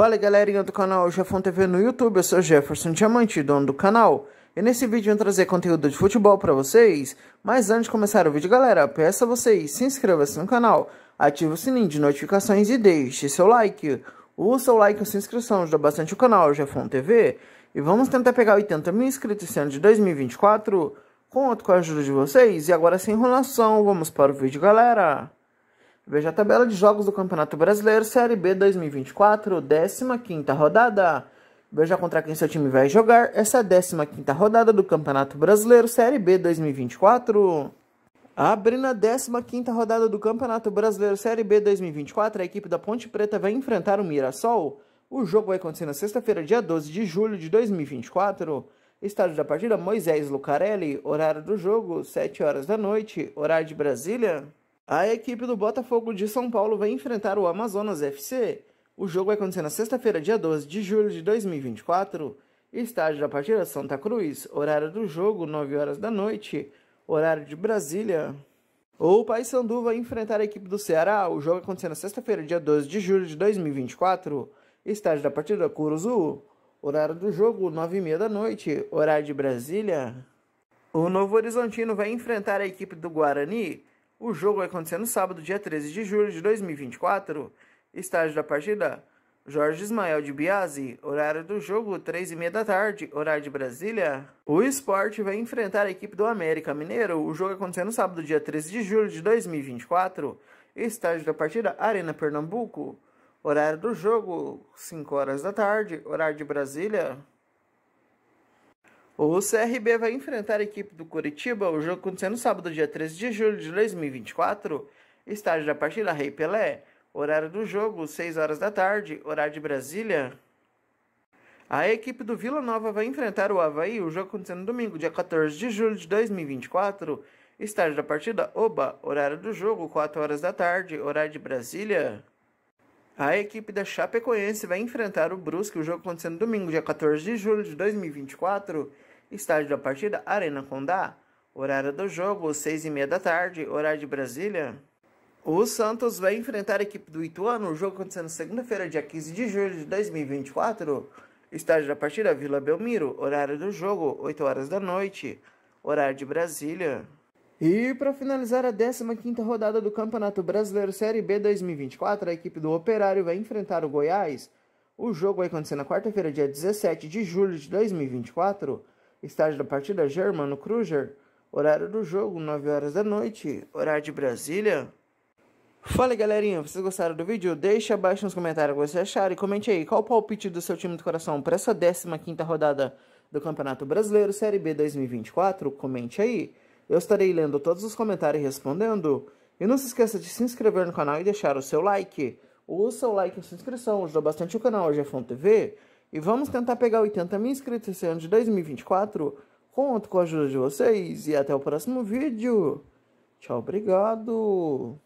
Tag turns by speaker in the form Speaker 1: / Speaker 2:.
Speaker 1: Fala galerinha do canal Jefferson TV no YouTube, eu sou Jefferson Diamante, dono do canal. E nesse vídeo eu vou trazer conteúdo de futebol para vocês, mas antes de começar o vídeo galera, peço a vocês, se inscreva-se no canal, ative o sininho de notificações e deixe seu like. O seu like e sua inscrição ajuda bastante o canal Jefferson TV. E vamos tentar pegar 80 mil inscritos esse ano de 2024, conto com a ajuda de vocês. E agora sem enrolação, vamos para o vídeo galera. Veja a tabela de jogos do Campeonato Brasileiro Série B 2024, 15ª rodada. Veja contra quem seu time vai jogar essa é a 15ª rodada do Campeonato Brasileiro Série B 2024. Abrindo a 15ª rodada do Campeonato Brasileiro Série B 2024, a equipe da Ponte Preta vai enfrentar o Mirassol. O jogo vai acontecer na sexta-feira, dia 12 de julho de 2024. Estádio da partida Moisés Lucarelli, horário do jogo, 7 horas da noite, horário de Brasília. A equipe do Botafogo de São Paulo vai enfrentar o Amazonas FC. O jogo vai acontecer na sexta-feira, dia 12 de julho de 2024. Estádio da partida Santa Cruz. Horário do jogo, 9 horas da noite. Horário de Brasília. O Paysandu vai enfrentar a equipe do Ceará. O jogo vai acontecer na sexta-feira, dia 12 de julho de 2024. Estádio da partida Curuzu. Horário do jogo, 9h30 da noite. Horário de Brasília. O Novo Horizontino vai enfrentar a equipe do Guarani. O jogo vai acontecer no sábado, dia 13 de julho de 2024. Estágio da partida: Jorge Ismael de Biasi. Horário do jogo: 3 e meia da tarde, horário de Brasília. O esporte vai enfrentar a equipe do América Mineiro. O jogo vai acontecer no sábado, dia 13 de julho de 2024. Estágio da partida: Arena Pernambuco. Horário do jogo: 5 horas da tarde, horário de Brasília. O CRB vai enfrentar a equipe do Curitiba, o jogo acontecendo sábado, dia 13 de julho de 2024, estádio da partida Rei Pelé, horário do jogo, 6 horas da tarde, horário de Brasília. A equipe do Vila Nova vai enfrentar o Havaí, o jogo acontecendo domingo, dia 14 de julho de 2024, estádio da partida Oba, horário do jogo, 4 horas da tarde, horário de Brasília. A equipe da Chapecoense vai enfrentar o Brusque, o jogo acontecendo domingo, dia 14 de julho de 2024, Estádio da partida, Arena Condá. Horário do jogo, 6 e meia da tarde, horário de Brasília. O Santos vai enfrentar a equipe do Ituano, o jogo acontecendo segunda-feira, dia 15 de julho de 2024. Estádio da partida, Vila Belmiro, horário do jogo, 8 horas da noite, horário de Brasília. E para finalizar a 15ª rodada do Campeonato Brasileiro Série B 2024, a equipe do Operário vai enfrentar o Goiás. O jogo vai acontecer na quarta-feira, dia 17 de julho de 2024, Estágio da partida: Germano Kruger. Horário do jogo: 9 horas da noite. Horário de Brasília. Fala galerinha, vocês gostaram do vídeo? Deixa abaixo nos comentários o que vocês acharam e comente aí qual o palpite do seu time do coração para essa 15 rodada do Campeonato Brasileiro Série B 2024, comente aí. Eu estarei lendo todos os comentários e respondendo. E não se esqueça de se inscrever no canal e deixar o seu like. O seu like e sua inscrição ajudam bastante o canal Hoje é TV. E vamos tentar pegar 80 mil inscritos esse ano de 2024. Conto com a ajuda de vocês e até o próximo vídeo. Tchau, obrigado.